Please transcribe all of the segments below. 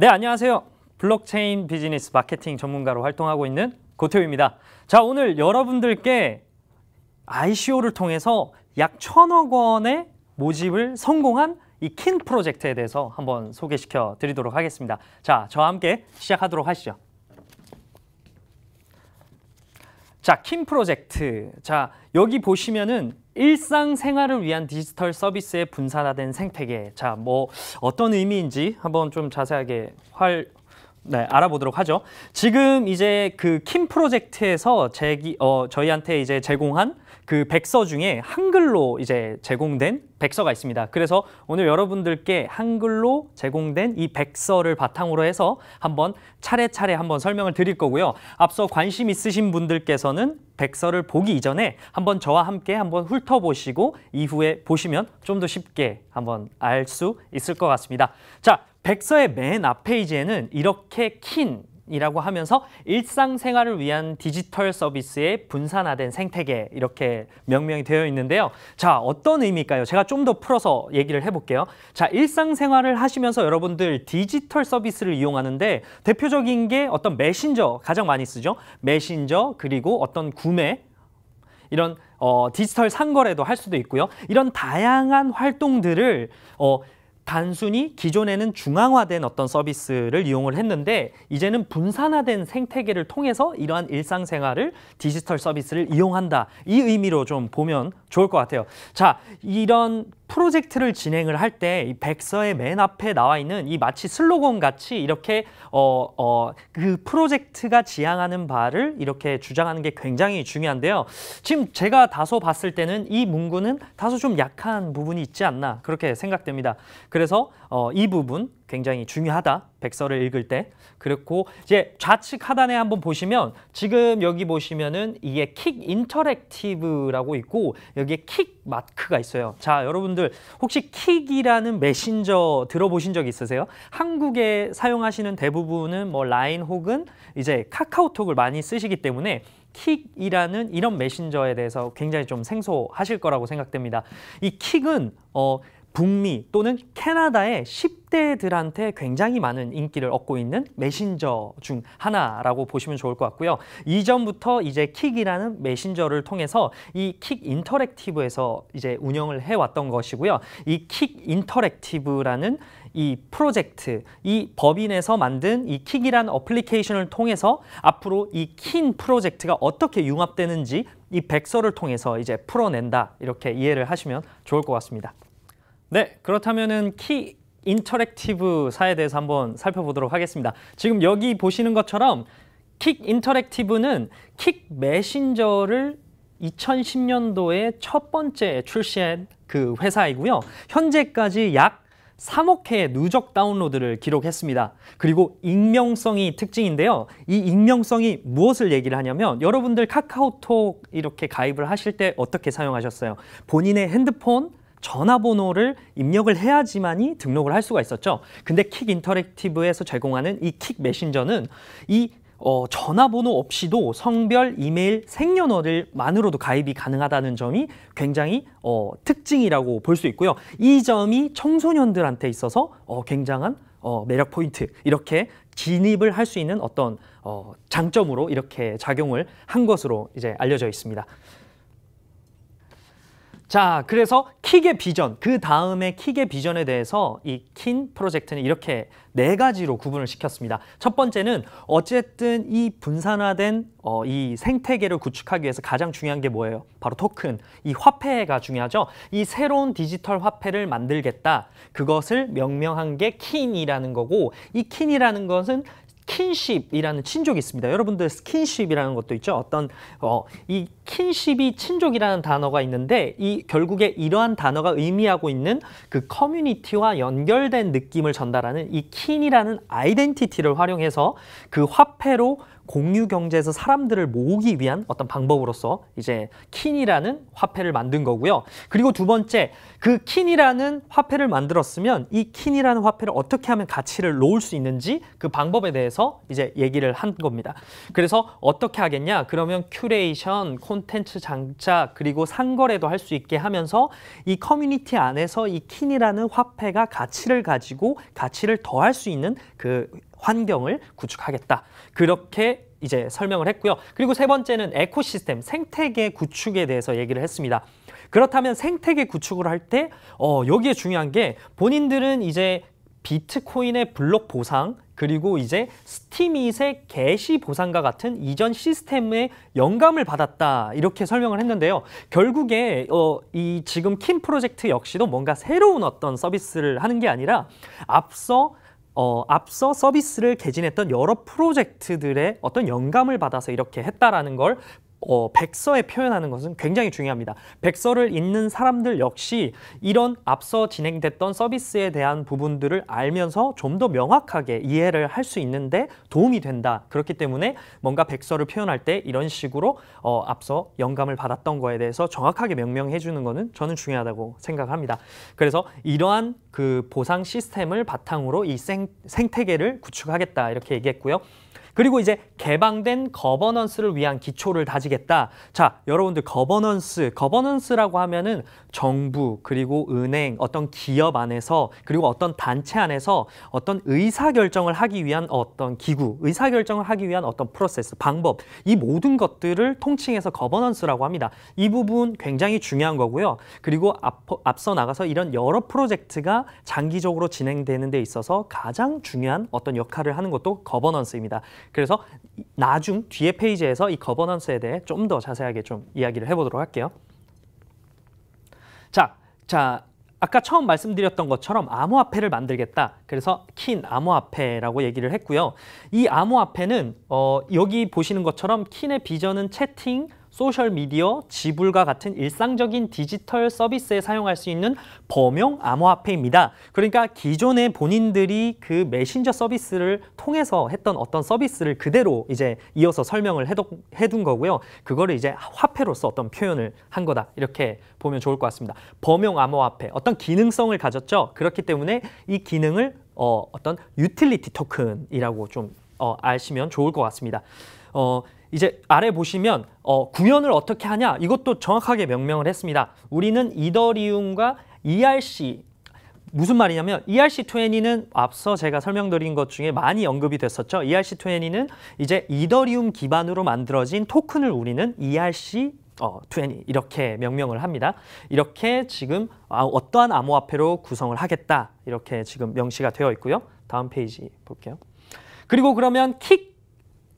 네, 안녕하세요. 블록체인 비즈니스 마케팅 전문가로 활동하고 있는 고태우입니다. 자, 오늘 여러분들께 ICO를 통해서 약 천억 원의 모집을 성공한 이 킨 프로젝트에 대해서 한번 소개시켜 드리도록 하겠습니다. 자, 저와 함께 시작하도록 하시죠. 자, 킨 프로젝트. 자, 여기 보시면은 일상생활을 위한 디지털 서비스의 분산화된 생태계. 자, 뭐 어떤 의미인지 한번 좀 자세하게 활, 네, 알아보도록 하죠. 지금 이제 그 킴 프로젝트에서 제기, 어, 저희한테 이제 제공한 그 백서 중에 한글로 이제 제공된 백서가 있습니다. 그래서 오늘 여러분들께 한글로 제공된 이 백서를 바탕으로 해서 한번 차례차례 한번 설명을 드릴 거고요. 앞서 관심 있으신 분들께서는 백서를 보기 이전에 한번 저와 함께 한번 훑어보시고 이후에 보시면 좀 더 쉽게 한번 알 수 있을 것 같습니다. 자, 백서의 맨 앞페이지에는 이렇게 킨 이라고 하면서 일상생활을 위한 디지털 서비스의 분산화된 생태계 이렇게 명명이 되어 있는데요. 자, 어떤 의미일까요? 제가 좀 더 풀어서 얘기를 해볼게요. 자, 일상생활을 하시면서 여러분들 디지털 서비스를 이용하는데 대표적인 게 어떤 메신저 가장 많이 쓰죠. 메신저 그리고 어떤 구매 이런 어, 디지털 상거래도 할 수도 있고요. 이런 다양한 활동들을 어, 단순히 기존에는 중앙화된 어떤 서비스를 이용을 했는데 이제는 분산화된 생태계를 통해서 이러한 일상생활을 디지털 서비스를 이용한다. 이 의미로 좀 보면 좋을 것 같아요. 자, 이런 프로젝트를 진행을 할때이 백서의 맨 앞에 나와 있는 이 마치 슬로건 같이 이렇게 어, 어, 그 프로젝트가 지향하는 바를 이렇게 주장하는 게 굉장히 중요한데요. 지금 제가 다소 봤을 때는 이 문구는 다소 좀 약한 부분이 있지 않나 그렇게 생각됩니다. 그래서 어, 이 부분 굉장히 중요하다. 백서를 읽을 때. 그렇고 이제 좌측 하단에 한번 보시면 지금 여기 보시면은 이게 킥 인터랙티브라고 있고 여기에 킥 마크가 있어요. 자, 여러분들 혹시 킥이라는 메신저 들어보신 적 있으세요? 한국에 사용하시는 대부분은 뭐 라인 혹은 이제 카카오톡을 많이 쓰시기 때문에 킥이라는 이런 메신저에 대해서 굉장히 좀 생소하실 거라고 생각됩니다. 이 킥은 어 북미 또는 캐나다의 10대들한테 굉장히 많은 인기를 얻고 있는 메신저 중 하나라고 보시면 좋을 것 같고요. 이전부터 이제 킥이라는 메신저를 통해서 이 킥 인터랙티브에서 이제 운영을 해왔던 것이고요. 이 킥 인터랙티브라는 이 프로젝트, 이 법인에서 만든 이 킥이란 어플리케이션을 통해서 앞으로 이 킨 프로젝트가 어떻게 융합되는지 이 백서를 통해서 이제 풀어낸다 이렇게 이해를 하시면 좋을 것 같습니다. 네, 그렇다면은 키 인터랙티브사에 대해서 한번 살펴보도록 하겠습니다. 지금 여기 보시는 것처럼 킥 인터랙티브는 킥 메신저를 2010년도에 첫 번째 출시한 그 회사이고요. 현재까지 약 3억 회 누적 다운로드를 기록했습니다. 그리고 익명성이 특징인데요. 이 익명성이 무엇을 얘기를 하냐면 여러분들 카카오톡 이렇게 가입을 하실 때 어떻게 사용하셨어요? 본인의 핸드폰 전화번호를 입력을 해야지만이 등록을 할 수가 있었죠. 근데 킥 인터랙티브에서 제공하는 이 킥 메신저는 이 어, 전화번호 없이도 성별, 이메일, 생년월일 만으로도 가입이 가능하다는 점이 굉장히 어, 특징이라고 볼 수 있고요. 이 점이 청소년들한테 있어서 어, 굉장한 어, 매력 포인트 이렇게 진입을 할 수 있는 어떤 어, 장점으로 이렇게 작용을 한 것으로 이제 알려져 있습니다. 자, 그래서 킥의 비전, 그 다음에 킥의 비전에 대해서 이 킨 프로젝트는 이렇게 네 가지로 구분을 시켰습니다. 첫 번째는 어쨌든 이 분산화된 어, 이 생태계를 구축하기 위해서 가장 중요한 게 뭐예요? 바로 토큰, 이 화폐가 중요하죠. 이 새로운 디지털 화폐를 만들겠다. 그것을 명명한 게 킨이라는 거고 이 킨이라는 것은 킨십이라는 친족이 있습니다. 여러분들 스킨십이라는 것도 있죠. 어떤 어, 이 킨십이 친족이라는 단어가 있는데 이 결국에 이러한 단어가 의미하고 있는 그 커뮤니티와 연결된 느낌을 전달하는 이 킨이라는 아이덴티티를 활용해서 그 화폐로 공유 경제에서 사람들을 모으기 위한 어떤 방법으로서 이제 킨이라는 화폐를 만든 거고요. 그리고 두 번째 그 킨이라는 화폐를 만들었으면 이 킨이라는 화폐를 어떻게 하면 가치를 놓을 수 있는지 그 방법에 대해서 이제 얘기를 한 겁니다. 그래서 어떻게 하겠냐? 그러면 큐레이션, 콘텐츠 장착 그리고 상거래도 할 수 있게 하면서 이 커뮤니티 안에서 이 킨이라는 화폐가 가치를 가지고 가치를 더할 수 있는 그 환경을 구축하겠다. 그렇게 이제 설명을 했고요. 그리고 세 번째는 에코시스템, 생태계 구축에 대해서 얘기를 했습니다. 그렇다면 생태계 구축을 할 때 어, 여기에 중요한 게 본인들은 이제 비트코인의 블록 보상 그리고 이제 스팀잇의 개시 보상과 같은 이전 시스템의 영감을 받았다 이렇게 설명을 했는데요. 결국에 어, 이 지금 킴 프로젝트 역시도 뭔가 새로운 어떤 서비스를 하는 게 아니라 앞서 어, 앞서 서비스를 개진했던 여러 프로젝트들의 어떤 영감을 받아서 이렇게 했다라는 걸 어, 백서에 표현하는 것은 굉장히 중요합니다. 백서를 읽는 사람들 역시 이런 앞서 진행됐던 서비스에 대한 부분들을 알면서 좀 더 명확하게 이해를 할 수 있는데 도움이 된다. 그렇기 때문에 뭔가 백서를 표현할 때 이런 식으로 어, 앞서 영감을 받았던 거에 대해서 정확하게 명명해 주는 것은 저는 중요하다고 생각합니다. 그래서 이러한 그 보상 시스템을 바탕으로 이 생, 생태계를 구축하겠다 이렇게 얘기했고요. 그리고 이제 개방된 거버넌스를 위한 기초를 다지겠다. 자, 여러분들 거버넌스, 거버넌스라고 하면은 정부 그리고 은행, 어떤 기업 안에서 그리고 어떤 단체 안에서 어떤 의사 결정을 하기 위한 어떤 기구, 의사 결정을 하기 위한 어떤 프로세스, 방법 이 모든 것들을 통칭해서 거버넌스라고 합니다. 이 부분 굉장히 중요한 거고요. 그리고 앞, 앞서 나가서 이런 여러 프로젝트가 장기적으로 진행되는 데 있어서 가장 중요한 어떤 역할을 하는 것도 거버넌스입니다. 그래서 나중 뒤에 페이지에서 이 거버넌스에 대해 좀 더 자세하게 좀 이야기를 해보도록 할게요. 자, 자 아까 처음 말씀드렸던 것처럼 암호화폐를 만들겠다. 그래서 킨 암호화폐라고 얘기를 했고요. 이 암호화폐는 어, 여기 보시는 것처럼 킨의 비전은 채팅, 소셜미디어, 지불과 같은 일상적인 디지털 서비스에 사용할 수 있는 범용 암호화폐입니다. 그러니까 기존의 본인들이 그 메신저 서비스를 통해서 했던 어떤 서비스를 그대로 이제 이어서 설명을 해둔 거고요. 그거를 이제 화폐로서 어떤 표현을 한 거다. 이렇게 보면 좋을 것 같습니다. 범용 암호화폐, 어떤 기능성을 가졌죠. 그렇기 때문에 이 기능을 어, 어떤 유틸리티 토큰이라고 좀 어, 아시면 좋을 것 같습니다. 어, 이제 아래 보시면 어, 구현을 어떻게 하냐 이것도 정확하게 명명을 했습니다. 우리는 이더리움과 ERC 무슨 말이냐면 ERC20는 앞서 제가 설명드린 것 중에 많이 언급이 됐었죠. ERC20는 이제 이더리움 기반으로 만들어진 토큰을 우리는 ERC 어, 20 이렇게 명명을 합니다. 이렇게 지금 아, 어떠한 암호화폐로 구성을 하겠다 이렇게 지금 명시가 되어 있고요. 다음 페이지 볼게요. 그리고 그러면 킥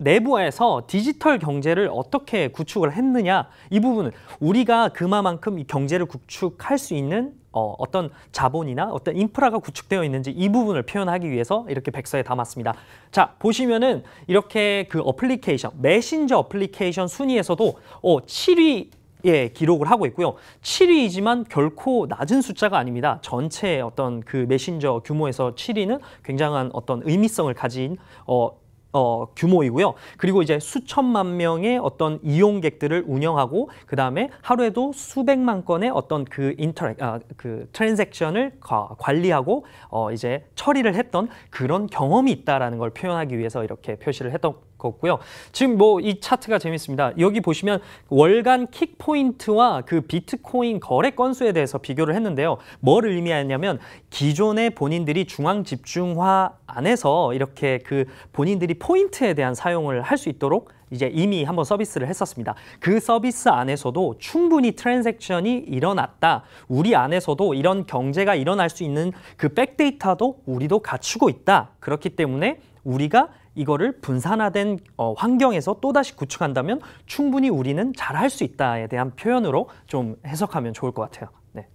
내부에서 디지털 경제를 어떻게 구축을 했느냐 이 부분은 우리가 그만큼 마이 경제를 구축할 수 있는 어, 어떤 자본이나 어떤 인프라가 구축되어 있는지 이 부분을 표현하기 위해서 이렇게 백서에 담았습니다. 자 보시면은 이렇게 그 어플리케이션 메신저 어플리케이션 순위에서도 어, 7위 에 기록을 하고 있고요. 7위이지만 결코 낮은 숫자가 아닙니다. 전체 어떤 그 메신저 규모에서 7위는 굉장한 어떤 의미성을 가진 어, 어, 규모이고요. 그리고 이제 수천만 명의 어떤 이용객들을 운영하고 그 다음에 하루에도 수백만 건의 어떤 그 인터랙 아, 그 트랜잭션을 관리하고 어, 이제 처리를 했던 그런 경험이 있다라는 걸 표현하기 위해서 이렇게 표시를 했던 거고요. 지금 뭐 이 차트가 재밌습니다. 여기 보시면 월간 킥 포인트와 그 비트코인 거래 건수에 대해서 비교를 했는데요. 뭘 의미하냐면 기존의 본인들이 중앙 집중화 안에서 이렇게 그 본인들이 포인트에 대한 사용을 할 수 있도록 이제 이미 한번 서비스를 했었습니다. 그 서비스 안에서도 충분히 트랜잭션이 일어났다. 우리 안에서도 이런 경제가 일어날 수 있는 그 백데이터도 우리도 갖추고 있다. 그렇기 때문에 우리가 이거를 분산화된 어, 환경에서 또다시 구축한다면 충분히 우리는 잘 할 수 있다에 대한 표현으로 좀 해석하면 좋을 것 같아요. 네.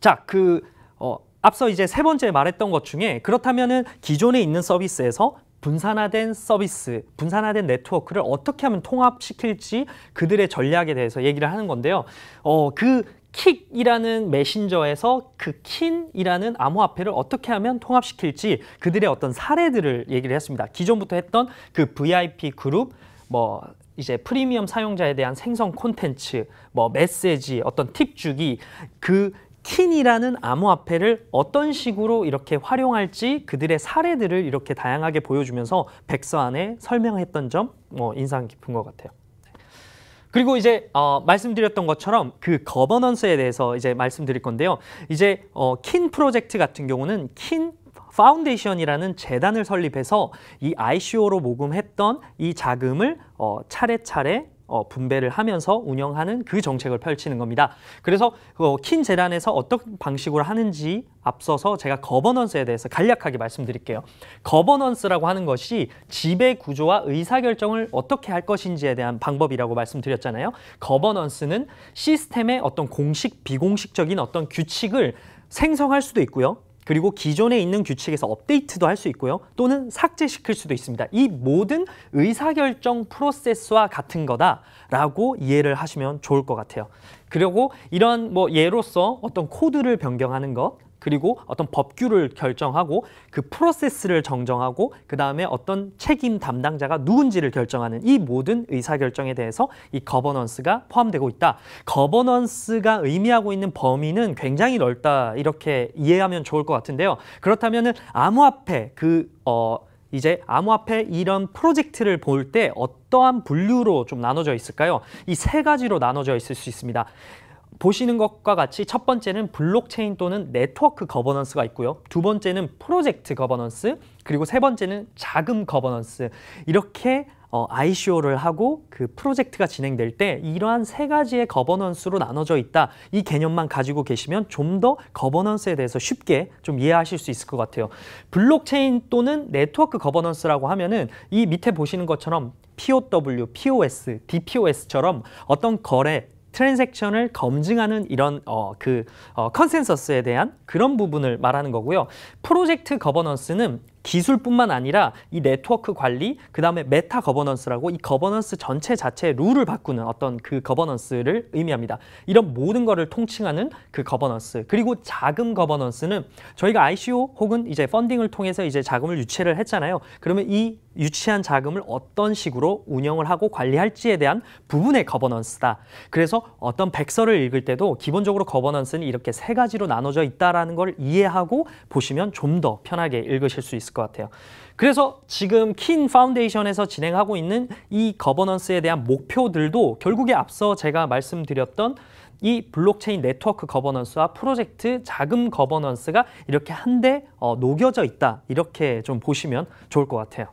자, 그 어, 앞서 이제 세 번째 말했던 것 중에 그렇다면은 기존에 있는 서비스에서 분산화된 서비스, 분산화된 네트워크를 어떻게 하면 통합시킬지 그들의 전략에 대해서 얘기를 하는 건데요. 어, 그 킥이라는 메신저에서 그 킨이라는 암호화폐를 어떻게 하면 통합시킬지 그들의 어떤 사례들을 얘기를 했습니다. 기존부터 했던 그 VIP 그룹, 뭐 이제 프리미엄 사용자에 대한 생성 콘텐츠, 뭐 메시지, 어떤 팁 주기, 그 킨이라는 암호화폐를 어떤 식으로 이렇게 활용할지 그들의 사례들을 이렇게 다양하게 보여주면서 백서 안에 설명했던 점 뭐 인상 깊은 것 같아요. 그리고 이제 어, 말씀드렸던 것처럼 그 거버넌스에 대해서 이제 말씀드릴 건데요. 이제 어, 킨 프로젝트 같은 경우는 킨 파운데이션이라는 재단을 설립해서 이 ICO로 모금했던 이 자금을 어, 차례차례 어, 분배를 하면서 운영하는 그 정책을 펼치는 겁니다. 그래서 어, 킨 재단에서 어떤 방식으로 하는지 앞서서 제가 거버넌스에 대해서 간략하게 말씀드릴게요. 거버넌스라고 하는 것이 지배 구조와 의사결정을 어떻게 할 것인지에 대한 방법이라고 말씀드렸잖아요. 거버넌스는 시스템의 어떤 공식, 비공식적인 어떤 규칙을 생성할 수도 있고요. 그리고 기존에 있는 규칙에서 업데이트도 할 수 있고요. 또는 삭제시킬 수도 있습니다. 이 모든 의사결정 프로세스와 같은 거다라고 이해를 하시면 좋을 것 같아요. 그리고 이런 뭐 예로서 어떤 코드를 변경하는 것 그리고 어떤 법규를 결정하고 그 프로세스를 정정하고 그 다음에 어떤 책임 담당자가 누군지를 결정하는 이 모든 의사결정에 대해서 이 거버넌스가 포함되고 있다. 거버넌스가 의미하고 있는 범위는 굉장히 넓다 이렇게 이해하면 좋을 것 같은데요. 그렇다면 암호화폐 그 어, 이제 암호화폐 이런 프로젝트를 볼 때 어떠한 분류로 좀 나눠져 있을까요? 이 세 가지로 나눠져 있을 수 있습니다. 보시는 것과 같이 첫 번째는 블록체인 또는 네트워크 거버넌스가 있고요. 두 번째는 프로젝트 거버넌스, 그리고 세 번째는 자금 거버넌스. 이렇게 어, ICO를 하고 그 프로젝트가 진행될 때 이러한 세 가지의 거버넌스로 나눠져 있다. 이 개념만 가지고 계시면 좀 더 거버넌스에 대해서 쉽게 좀 이해하실 수 있을 것 같아요. 블록체인 또는 네트워크 거버넌스라고 하면은 이 밑에 보시는 것처럼 POW, POS, DPoS처럼 어떤 거래 트랜잭션을 검증하는 이런 어, 그 어, 컨센서스에 대한 그런 부분을 말하는 거고요. 프로젝트 거버넌스는 기술뿐만 아니라 이 네트워크 관리, 그 다음에 메타 거버넌스라고 이 거버넌스 전체 자체의 룰을 바꾸는 어떤 그 거버넌스를 의미합니다. 이런 모든 거를 통칭하는 그 거버넌스. 그리고 자금 거버넌스는 저희가 ICO 혹은 이제 펀딩을 통해서 이제 자금을 유치를 했잖아요. 그러면 이 유치한 자금을 어떤 식으로 운영을 하고 관리할지에 대한 부분의 거버넌스다. 그래서 어떤 백서를 읽을 때도 기본적으로 거버넌스는 이렇게 세 가지로 나눠져 있다라는 걸 이해하고 보시면 좀 더 편하게 읽으실 수 있을 것 같아요. 그래서 지금 킨 파운데이션에서 진행하고 있는 이 거버넌스에 대한 목표들도 결국에 앞서 제가 말씀드렸던 이 블록체인 네트워크 거버넌스와 프로젝트 자금 거버넌스가 이렇게 한데 어, 녹여져 있다. 이렇게 좀 보시면 좋을 것 같아요.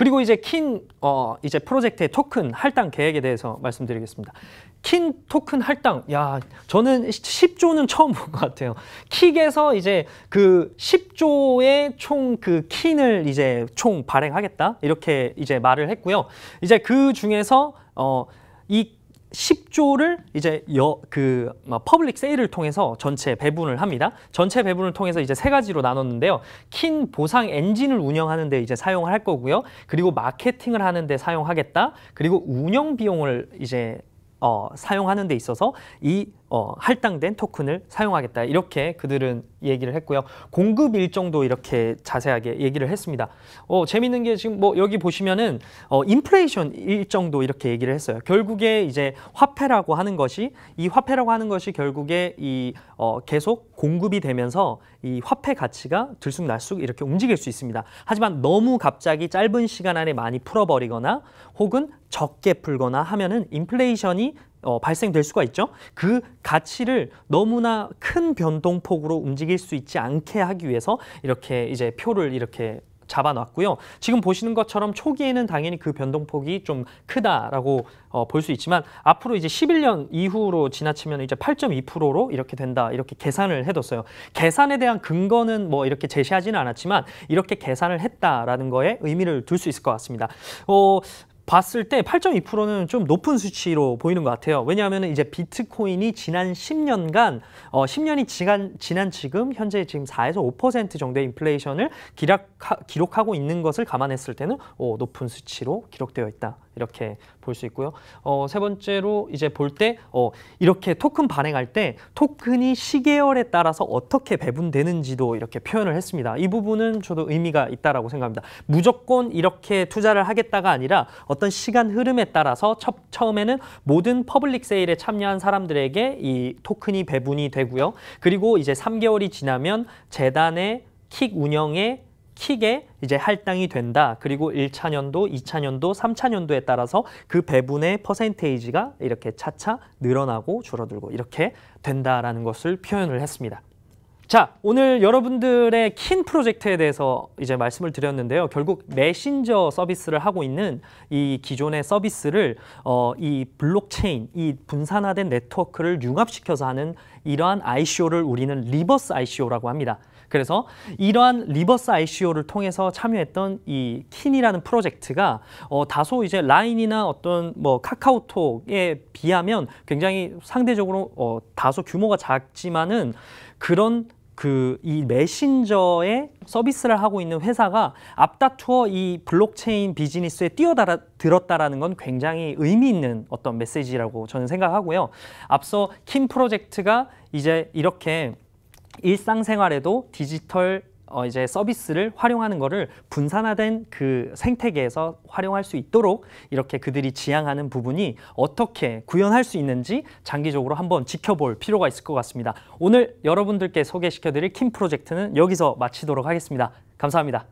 그리고 이제 킨 어, 이제 프로젝트의 토큰 할당 계획에 대해서 말씀드리겠습니다. 킨 토큰 할당, 야 저는 10조는 처음 본 것 같아요. 킥에서 이제 그 10조의 총 그 킨을 이제 총 발행하겠다 이렇게 이제 말을 했고요. 이제 그 중에서 어, 이 10조를 이제 여, 그 퍼블릭 세일을 통해서 전체 배분을 합니다. 전체 배분을 통해서 이제 세 가지로 나눴는데요. 킨 보상 엔진을 운영하는데 이제 사용을 할 거고요. 그리고 마케팅을 하는데 사용하겠다. 그리고 운영 비용을 이제 어, 사용하는 데 있어서 이 어, 할당된 토큰을 사용하겠다 이렇게 그들은 얘기를 했고요 공급 일정도 이렇게 자세하게 얘기를 했습니다 어, 재밌는 게 지금 뭐 여기 보시면은 어, 인플레이션 일정도 이렇게 얘기를 했어요 결국에 이제 화폐라고 하는 것이 이 화폐라고 하는 것이 결국에 이 어, 계속 공급이 되면서 이 화폐 가치가 들쑥날쑥 이렇게 움직일 수 있습니다 하지만 너무 갑자기 짧은 시간 안에 많이 풀어버리거나 혹은 적게 풀거나 하면은 인플레이션이 어, 발생될 수가 있죠. 그 가치를 너무나 큰 변동폭으로 움직일 수 있지 않게 하기 위해서 이렇게 이제 표를 이렇게 잡아놨고요. 지금 보시는 것처럼 초기에는 당연히 그 변동폭이 좀 크다라고 어, 볼수 있지만 앞으로 이제 11년 이후로 지나치면 이제 8.2%로 이렇게 된다 이렇게 계산을 해뒀어요. 계산에 대한 근거는 뭐 이렇게 제시하지는 않았지만 이렇게 계산을 했다라는 거에 의미를 둘 수 있을 것 같습니다. 어, 봤을 때 8.2%는 좀 높은 수치로 보이는 것 같아요. 왜냐하면 이제 비트코인이 지난 10년간 어 10년이 지난 지난 지금 현재 지금 4에서 5% 정도의 인플레이션을 기록하, 기록하고 있는 것을 감안했을 때는 오, 높은 수치로 기록되어 있다. 이렇게 볼 수 있고요. 어, 세 번째로 이제 볼때 어, 이렇게 토큰 발행할 때 토큰이 시계열에 따라서 어떻게 배분되는지도 이렇게 표현을 했습니다. 이 부분은 저도 의미가 있다라고 생각합니다. 무조건 이렇게 투자를 하겠다가 아니라 어떤 시간 흐름에 따라서 첫, 처음에는 모든 퍼블릭 세일에 참여한 사람들에게 이 토큰이 배분이 되고요. 그리고 이제 3개월이 지나면 재단의 킥 운영에 키게 이제 할당이 된다. 그리고 1차년도, 2차년도, 3차년도에 따라서 그 배분의 퍼센테이지가 이렇게 차차 늘어나고 줄어들고 이렇게 된다라는 것을 표현을 했습니다. 자, 오늘 여러분들의 킨 프로젝트에 대해서 이제 말씀을 드렸는데요. 결국 메신저 서비스를 하고 있는 이 기존의 서비스를 어, 이 블록체인, 이 분산화된 네트워크를 융합시켜서 하는 이러한 ICO를 우리는 리버스 ICO라고 합니다. 그래서 이러한 리버스 ICO를 통해서 참여했던 이 킨이라는 프로젝트가 어, 다소 이제 라인이나 어떤 뭐 카카오톡에 비하면 굉장히 상대적으로 어, 다소 규모가 작지만은 그런 그 이 메신저의 서비스를 하고 있는 회사가 앞다투어 이 블록체인 비즈니스에 뛰어들었다라는 건 굉장히 의미 있는 어떤 메시지라고 저는 생각하고요. 앞서 킴 프로젝트가 이제 이렇게 일상생활에도 디지털 어 이제 서비스를 활용하는 것을 분산화된 그 생태계에서 활용할 수 있도록 이렇게 그들이 지향하는 부분이 어떻게 구현할 수 있는지 장기적으로 한번 지켜볼 필요가 있을 것 같습니다. 오늘 여러분들께 소개시켜드릴 킴 프로젝트는 여기서 마치도록 하겠습니다. 감사합니다.